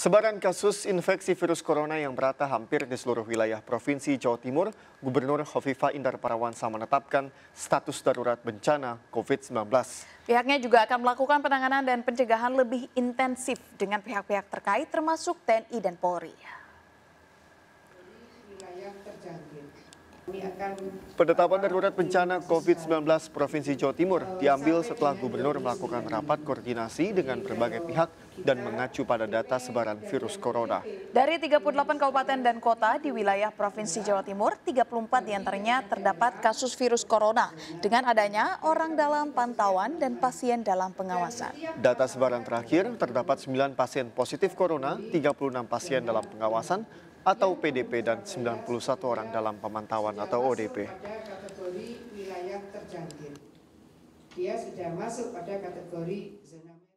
Sebaran kasus infeksi virus corona yang merata hampir di seluruh wilayah Provinsi Jawa Timur, Gubernur Hovifa Indar Parawansa menetapkan status darurat bencana COVID-19. Pihaknya juga akan melakukan penanganan dan pencegahan lebih intensif dengan pihak-pihak terkait termasuk TNI dan Polri. Penetapan darurat bencana COVID-19 Provinsi Jawa Timur diambil setelah gubernur melakukan rapat koordinasi dengan berbagai pihak dan mengacu pada data sebaran virus corona. Dari 38 kabupaten dan kota di wilayah Provinsi Jawa Timur, 34 diantaranya terdapat kasus virus corona dengan adanya orang dalam pantauan dan pasien dalam pengawasan. Data sebaran terakhir terdapat 9 pasien positif corona, 36 pasien dalam pengawasan, atau PDP dan 91 orang dalam pemantauan atau ODP. Dia sudah masuk pada kategori zona